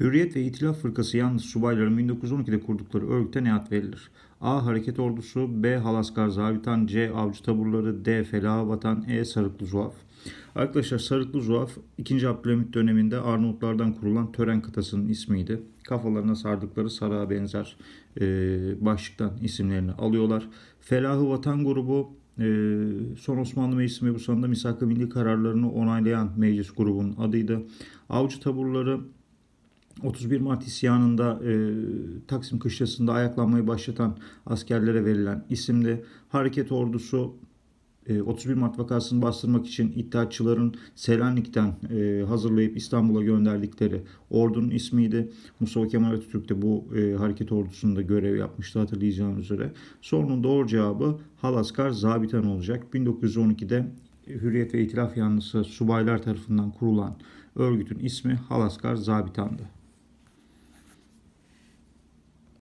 Hürriyet ve İtilaf Fırkası yalnız subayların 1912'de kurdukları örgüte ne verilir? A. Hareket Ordusu B. Halaskar Zabitan C. Avcı Taburları D. Felaha Vatan E. Sarıklı Zuaf Arkadaşlar Sarıklı Zuaf 2. Abdülhamit döneminde Arnavutlardan kurulan tören kıtasının ismiydi. Kafalarına sardıkları sarığa benzer e, başlıktan isimlerini alıyorlar. Felahı Vatan grubu ee, son Osmanlı Meclisi mebusanda misak-ı milli kararlarını onaylayan meclis grubunun adıydı. Avcı taburları 31 Mart isyanında e, Taksim kışlasında ayaklanmayı başlatan askerlere verilen isimli hareket ordusu 31 e, Mart vakasını bastırmak için iddiatçıların Selanik'ten e, hazırlayıp İstanbul'a gönderdikleri ordunun ismiydi. Mustafa Kemal Atatürk de bu e, hareket ordusunda görev yapmıştı hatırlayacağınız üzere. Sorunun doğru cevabı Halaskar Zabitan olacak. 1912'de Hürriyet ve İtilaf yanlısı subaylar tarafından kurulan örgütün ismi Halaskar Zabitan'dı.